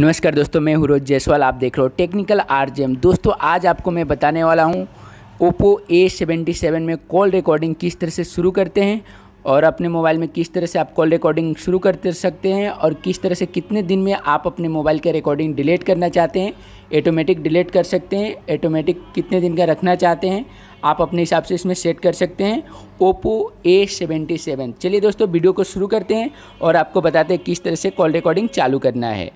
नमस्कार दोस्तों मैं हूरोज जयसवाल जायसवाल आप देख रहे हो टेक्निकल आर दोस्तों आज आपको मैं बताने वाला हूँ ओप्पो ए सेवेंटी सेवन में कॉल रिकॉर्डिंग किस तरह से शुरू करते हैं और अपने मोबाइल में किस तरह से आप कॉल रिकॉर्डिंग शुरू कर सकते हैं और किस तरह से कितने दिन में आप अपने मोबाइल के रिकॉर्डिंग डिलीट करना चाहते हैं ऐटोमेटिक डिलीट कर सकते हैं ऐटोमेटिक कितने दिन का रखना चाहते हैं आप अपने हिसाब से इसमें सेट कर सकते हैं ओप्पो ए सेवेंटी सेवन चलिए दोस्तों वीडियो को शुरू करते हैं और आपको बताते हैं किस तरह से कॉल रिकॉर्डिंग चालू करना है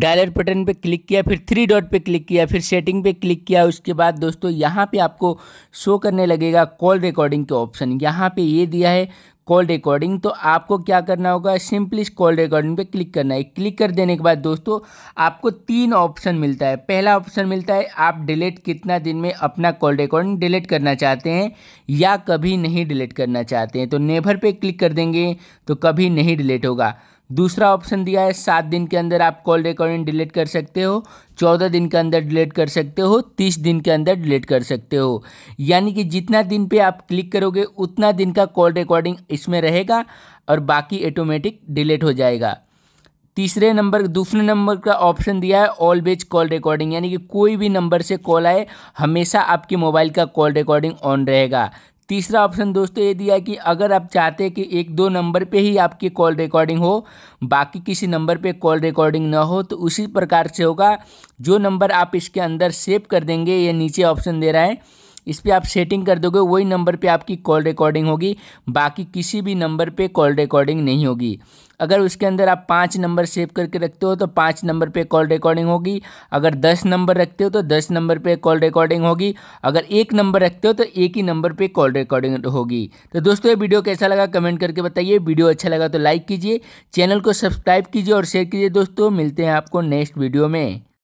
डायलर बटन पे क्लिक किया फिर थ्री डॉट पे क्लिक किया फिर सेटिंग पे क्लिक किया उसके बाद दोस्तों यहाँ पे आपको शो करने लगेगा कॉल रिकॉर्डिंग के ऑप्शन यहाँ पे ये दिया है कॉल रिकॉर्डिंग तो आपको क्या करना होगा सिंपली कॉल रिकॉर्डिंग पे क्लिक करना है क्लिक कर देने के बाद दोस्तों आपको तीन ऑप्शन मिलता है पहला ऑप्शन मिलता है आप डिलीट कितना दिन में अपना कॉल रिकॉर्डिंग डिलीट करना चाहते हैं या कभी नहीं डिलीट करना चाहते हैं तो नेभर पे क्लिक कर देंगे तो कभी नहीं डिलीट होगा दूसरा ऑप्शन दिया है सात दिन के अंदर आप कॉल रिकॉर्डिंग डिलीट कर सकते हो चौदह दिन के अंदर डिलीट कर सकते हो तीस दिन के अंदर डिलीट कर सकते हो यानी कि जितना दिन पे आप क्लिक करोगे उतना दिन का कॉल रिकॉर्डिंग इसमें रहेगा और बाकी ऑटोमेटिक डिलीट हो जाएगा तीसरे नंबर दूसरे नंबर का ऑप्शन दिया है ऑलवेज कॉल रिकॉर्डिंग यानी कि कोई भी नंबर से कॉल आए हमेशा आपके मोबाइल का कॉल रिकॉर्डिंग ऑन रहेगा तीसरा ऑप्शन दोस्तों ये दिया कि अगर आप चाहते हैं कि एक दो नंबर पे ही आपकी कॉल रिकॉर्डिंग हो बाकी किसी नंबर पे कॉल रिकॉर्डिंग ना हो तो उसी प्रकार से होगा जो नंबर आप इसके अंदर सेव कर देंगे ये नीचे ऑप्शन दे रहा है इस पर आप सेटिंग कर दोगे वही नंबर पे आपकी कॉल रिकॉर्डिंग होगी बाकी किसी भी नंबर पे कॉल रिकॉर्डिंग नहीं होगी अगर उसके अंदर आप पाँच नंबर सेव करके रखते हो तो पाँच नंबर पे कॉल रिकॉर्डिंग होगी अगर दस नंबर रखते हो तो दस नंबर पे कॉल रिकॉर्डिंग होगी अगर एक नंबर रखते हो तो एक ही नंबर पे कॉल रिकॉर्डिंग होगी तो दोस्तों ये वीडियो कैसा लगा कमेंट करके बताइए वीडियो अच्छा लगा तो लाइक कीजिए चैनल को सब्सक्राइब कीजिए और शेयर कीजिए दोस्तों मिलते हैं आपको नेक्स्ट वीडियो में